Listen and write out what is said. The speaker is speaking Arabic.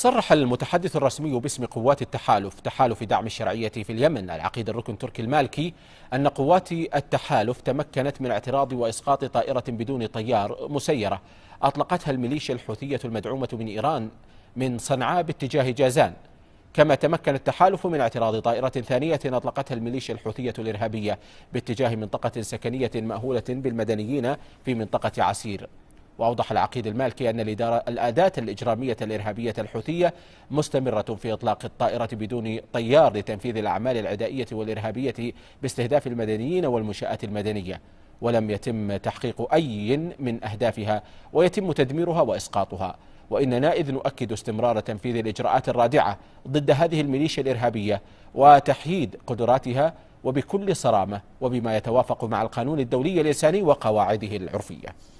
صرح المتحدث الرسمي باسم قوات التحالف تحالف دعم الشرعية في اليمن العقيد الركن تركي المالكي أن قوات التحالف تمكنت من اعتراض وإسقاط طائرة بدون طيار مسيرة أطلقتها الميليشيا الحوثية المدعومة من إيران من صنعاء باتجاه جازان كما تمكن التحالف من اعتراض طائرة ثانية أطلقتها الميليشيا الحوثية الإرهابية باتجاه منطقة سكنية مأهولة بالمدنيين في منطقة عسير وأوضح العقيد المالكي أن الإدارة الأداة الإجرامية الإرهابية الحوثية مستمرة في إطلاق الطائرة بدون طيار لتنفيذ الأعمال العدائية والإرهابية باستهداف المدنيين والمنشآت المدنية ولم يتم تحقيق أي من أهدافها ويتم تدميرها وإسقاطها وإننا إذ نؤكد استمرار تنفيذ الإجراءات الرادعة ضد هذه الميليشيا الإرهابية وتحييد قدراتها وبكل صرامة وبما يتوافق مع القانون الدولي الإنساني وقواعده العرفية